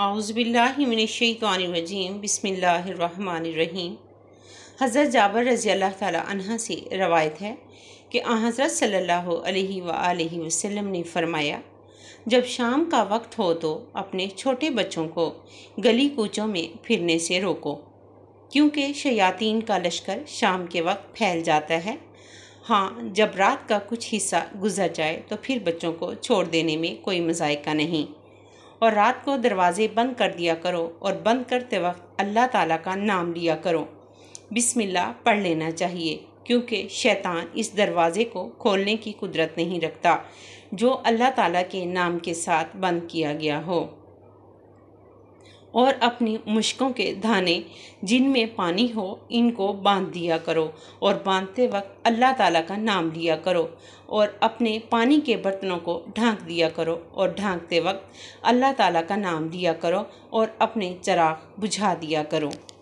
आउज़बिल्लिमिनशैतवानरजीम बसमीम हज़रत जाबर रज़ी अल्लाह ताली से रवायत है कि हज़रत सल्ला वसम ने फ़रमाया जब शाम का वक्त हो तो अपने छोटे बच्चों को गली कूचों में फिरने से रोको क्योंकि शयातीन का लश्कर शाम के वक्त फैल जाता है हाँ जब रात का कुछ हिस्सा गुजर जाए तो फिर बच्चों को छोड़ देने में कोई मजायका नहीं और रात को दरवाज़े बंद कर दिया करो और बंद करते वक्त अल्लाह ताला का नाम लिया करो बिस्मिल्लाह पढ़ लेना चाहिए क्योंकि शैतान इस दरवाज़े को खोलने की कुदरत नहीं रखता जो अल्लाह ताला के नाम के साथ बंद किया गया हो और अपनी मुश्कों के धाने जिनमें पानी हो इनको बांध दिया करो और बांधते वक्त अल्लाह ताला का नाम लिया करो और अपने पानी के बर्तनों को ढांक दिया करो और ढांकते वक्त अल्लाह ताला का नाम लिया करो और अपने चराग बुझा दिया करो